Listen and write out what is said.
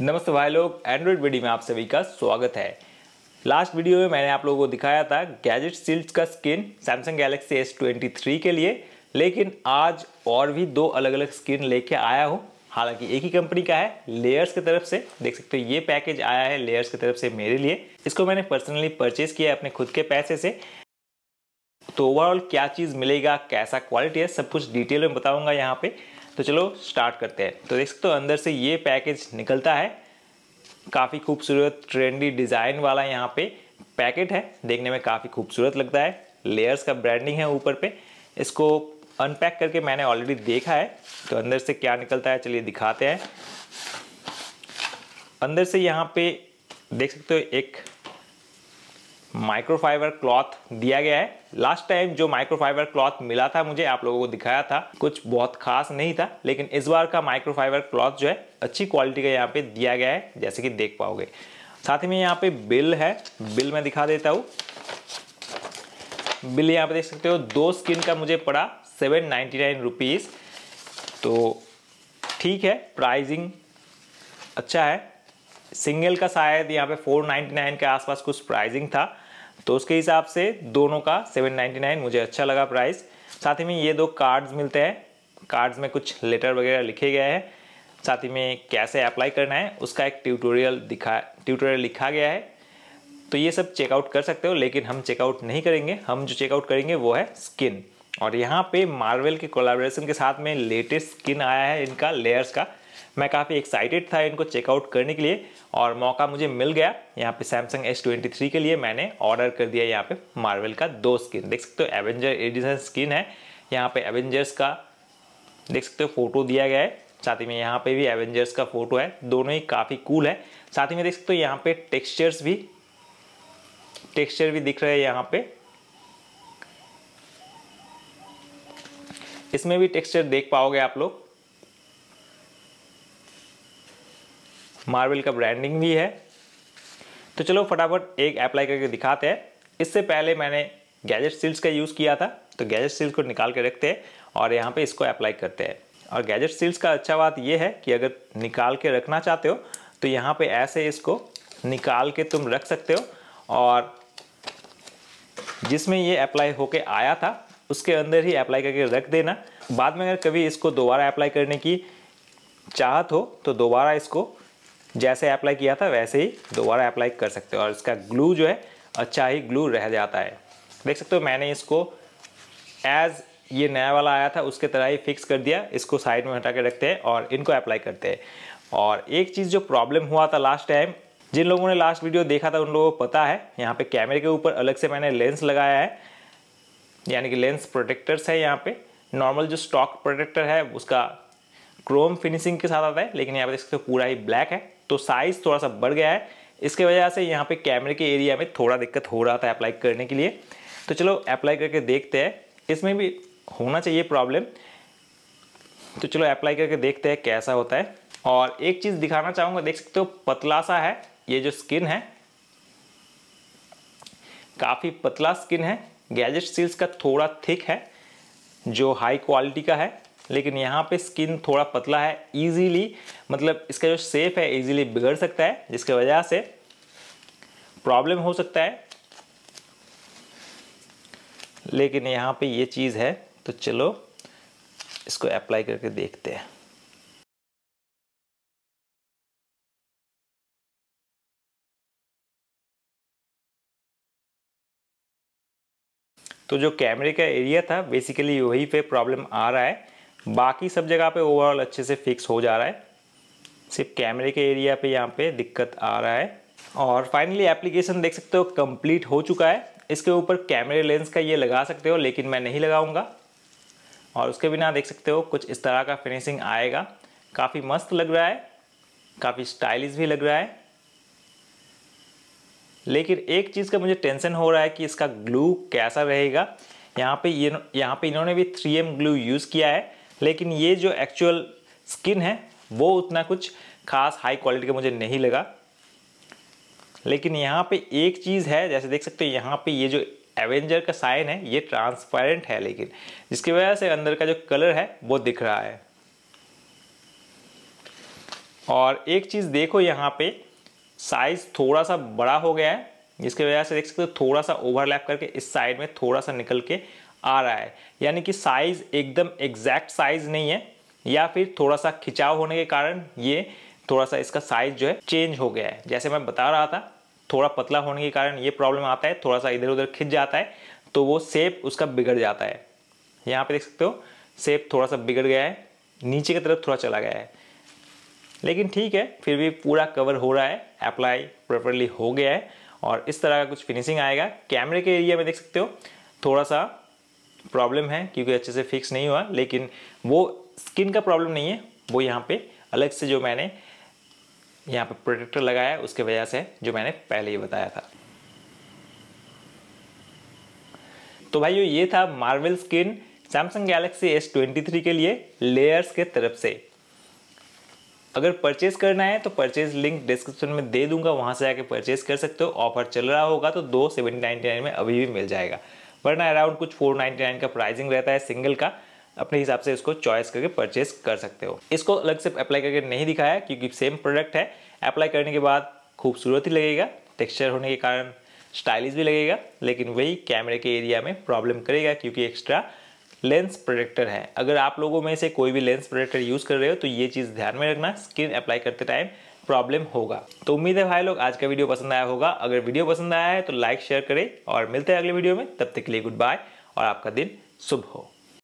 नमस्ते भाई लोग एंड्रॉइड वीडियो में आप सभी का स्वागत है लास्ट वीडियो में मैंने आप लोगों को दिखाया था गैजेट सील्ड का skin Samsung Galaxy S twenty के लिए लेकिन आज और भी दो अलग अलग स्किन लेके आया हूँ हालांकि एक ही कंपनी का है लेयर्स की तरफ से देख सकते हो ये पैकेज आया है लेयर्स की तरफ से मेरे लिए इसको मैंने पर्सनली परचेज किया है अपने खुद के पैसे से तो ओवरऑल क्या चीज़ मिलेगा कैसा क्वालिटी है सब कुछ डिटेल में बताऊंगा यहाँ पे तो चलो स्टार्ट करते हैं तो देख तो अंदर से ये पैकेज निकलता है काफ़ी खूबसूरत ट्रेंडी डिज़ाइन वाला यहाँ पे पैकेट है देखने में काफ़ी खूबसूरत लगता है लेयर्स का ब्रांडिंग है ऊपर पे इसको अनपैक करके मैंने ऑलरेडी देखा है तो अंदर से क्या निकलता है चलिए दिखाते हैं अंदर से यहाँ पे देख सकते हो एक माइक्रोफाइबर क्लॉथ दिया गया है लास्ट टाइम जो माइक्रोफाइबर क्लॉथ मिला था मुझे आप लोगों को दिखाया था कुछ बहुत खास नहीं था लेकिन इस बार का माइक्रोफाइबर क्लॉथ जो है अच्छी क्वालिटी का यहाँ पे दिया गया है जैसे कि देख पाओगे साथ ही में यहाँ पे बिल है बिल मैं दिखा देता हूँ बिल यहाँ पे देख सकते हो दो स्किन का मुझे पड़ा सेवन नाइन्टी नाइन रुपीज़ तो ठीक है प्राइजिंग अच्छा है सिंगल का शायद यहाँ पे फोर नाइन्टी नाइन के आसपास कुछ प्राइजिंग था तो उसके हिसाब से दोनों का 799 मुझे अच्छा लगा प्राइस साथ ही में ये दो कार्ड्स मिलते हैं कार्ड्स में कुछ लेटर वगैरह लिखे गए हैं साथ ही में कैसे अप्लाई करना है उसका एक ट्यूटोरियल दिखा ट्यूटोरियल लिखा गया है तो ये सब चेकआउट कर सकते हो लेकिन हम चेकआउट नहीं करेंगे हम जो चेकआउट करेंगे वो है स्किन और यहाँ पे मार्वल के कोलाब्रेशन के साथ में लेटेस्ट स्किन आया है इनका लेयर्स का मैं काफ़ी एक्साइटेड था इनको चेकआउट करने के लिए और मौका मुझे मिल गया यहाँ पे सैमसंग एस ट्वेंटी थ्री के लिए मैंने ऑर्डर कर दिया यहाँ पे मार्वल का दो स्किन देख सकते हो एवेंजर एडिशन स्किन है यहाँ पे एवेंजर्स का देख सकते हो फोटो दिया गया है साथ ही में यहाँ पे भी एवेंजर्स का फोटो है दोनों ही काफ़ी कूल है साथ ही में देख सकते हो यहाँ पे टेक्स्चर्स भी टेक्स्चर भी दिख रहे हैं यहाँ पे इसमें भी टेक्स्चर देख पाओगे आप लोग मार्बल का ब्रांडिंग भी है तो चलो फटाफट एक अप्लाई करके दिखाते हैं इससे पहले मैंने गैजेट सील्स का यूज़ किया था तो गैजेट सील्स को निकाल के रखते हैं और यहाँ पे इसको अप्लाई करते हैं और गैजेट सील्स का अच्छा बात ये है कि अगर निकाल के रखना चाहते हो तो यहाँ पे ऐसे इसको निकाल के तुम रख सकते हो और जिसमें ये अप्लाई होके आया था उसके अंदर ही अप्लाई करके रख देना बाद में अगर कभी इसको दोबारा अप्लाई करने की चाहत हो तो दोबारा इसको जैसे अप्लाई किया था वैसे ही दोबारा अप्लाई कर सकते हो और इसका ग्लू जो है अच्छा ही ग्लू रह जाता है देख सकते हो मैंने इसको एज़ ये नया वाला आया था उसके तरह ही फिक्स कर दिया इसको साइड में हटा के रखते हैं और इनको अप्लाई करते हैं और एक चीज़ जो प्रॉब्लम हुआ था लास्ट टाइम जिन लोगों ने लास्ट वीडियो देखा था उन लोगों को पता है यहाँ पे कैमरे के ऊपर अलग से मैंने लेंस लगाया है यानी कि लेंस प्रोटेक्टर्स है यहाँ पे नॉर्मल जो स्टॉक प्रोटेक्टर है उसका क्रोम फिनिशिंग के साथ आता है लेकिन यहाँ पे देख सकते हो पूरा ही ब्लैक है तो साइज़ थोड़ा सा बढ़ गया है इसके वजह से यहाँ पे कैमरे के एरिया में थोड़ा दिक्कत हो रहा था अप्लाई करने के लिए तो चलो अप्लाई करके देखते हैं इसमें भी होना चाहिए प्रॉब्लम तो चलो अप्लाई करके देखते हैं कैसा होता है और एक चीज़ दिखाना चाहूँगा देख सकते हो पतला सा है ये जो स्किन है काफ़ी पतला स्किन है गैजेट सील्स का थोड़ा थिक है जो हाई क्वालिटी का है लेकिन यहाँ पे स्किन थोड़ा पतला है इजीली मतलब इसका जो सेफ है इजीली बिगड़ सकता है जिसकी वजह से प्रॉब्लम हो सकता है लेकिन यहाँ पे ये चीज़ है तो चलो इसको अप्लाई करके देखते हैं तो जो कैमरे का एरिया था बेसिकली वही पे प्रॉब्लम आ रहा है बाकी सब जगह पे ओवरऑल अच्छे से फिक्स हो जा रहा है सिर्फ कैमरे के एरिया पे यहाँ पे दिक्कत आ रहा है और फाइनली एप्लीकेशन देख सकते हो कंप्लीट हो चुका है इसके ऊपर कैमरे लेंस का ये लगा सकते हो लेकिन मैं नहीं लगाऊंगा और उसके बिना देख सकते हो कुछ इस तरह का फिनिशिंग आएगा काफ़ी मस्त लग रहा है काफ़ी स्टाइलिश भी लग रहा है लेकिन एक चीज़ का मुझे टेंशन हो रहा है कि इसका ग्लू कैसा रहेगा यहाँ पे ये यह, यहाँ पे इन्होंने भी 3M ग्लू यूज़ किया है लेकिन ये जो एक्चुअल स्किन है वो उतना कुछ खास हाई क्वालिटी का मुझे नहीं लगा लेकिन यहाँ पे एक चीज़ है जैसे देख सकते हो यहाँ पे ये जो एवेंजर का साइन है ये ट्रांसपेरेंट है लेकिन जिसकी वजह से अंदर का जो कलर है वो दिख रहा है और एक चीज़ देखो यहाँ पे साइज थोड़ा सा बड़ा हो गया है जिसकी वजह से देख सकते हो थोड़ा सा ओवरलैप करके इस साइड में थोड़ा सा निकल के आ रहा है यानी कि साइज़ एकदम एग्जैक्ट साइज़ नहीं है या फिर थोड़ा सा खिंचाव होने के कारण ये थोड़ा सा इसका साइज़ जो है चेंज हो गया है जैसे मैं बता रहा था थोड़ा पतला होने के कारण ये प्रॉब्लम आता है थोड़ा सा इधर उधर खिंच जाता है तो वो सेप उसका बिगड़ जाता है यहाँ पे देख सकते हो सेप थोड़ा सा बिगड़ गया है नीचे की तरफ थोड़ा चला गया है लेकिन ठीक है फिर भी पूरा कवर हो रहा है अप्लाई प्रॉपरली हो गया है और इस तरह का कुछ फिनिशिंग आएगा कैमरे के एरिया में देख सकते हो थोड़ा सा प्रॉब्लम है क्योंकि अच्छे से फिक्स नहीं हुआ लेकिन वो स्किन का प्रॉब्लम नहीं है वो यहाँ पे अलग से जो मैंने यहाँ पे प्रोटेक्टर लगाया उसके वजह से जो मैंने पहले ही बताया था तो भाई ये था marvel skin Samsung Galaxy S twenty के लिए लेयर्स के तरफ से अगर परचेज करना है तो परचेज लिंक डिस्क्रिप्शन में दे दूंगा वहां से आके परचेज कर सकते हो ऑफर चल रहा होगा तो दो सेवेंटी नाइन में अभी भी मिल जाएगा वरना अराउंड कुछ फोर का प्राइसिंग रहता है सिंगल का अपने हिसाब से इसको चॉइस करके परचेस कर सकते हो इसको अलग से अप्लाई करके नहीं दिखाया क्योंकि सेम प्रोडक्ट है अप्लाई करने के बाद खूबसूरत ही लगेगा टेक्सचर होने के कारण स्टाइलिश भी लगेगा लेकिन वही कैमरे के एरिया में प्रॉब्लम करेगा क्योंकि एक्स्ट्रा लेंस प्रोटेक्टर है अगर आप लोगों में से कोई भी लेंस प्रोटेक्टर यूज़ कर रहे हो तो ये चीज़ ध्यान में रखना स्किन अप्लाई करते टाइम प्रॉब्लम होगा तो उम्मीद है भाई लोग आज का वीडियो पसंद आया होगा अगर वीडियो पसंद आया है तो लाइक शेयर करें और मिलते हैं अगले वीडियो में तब तक के लिए गुड बाय और आपका दिन शुभ हो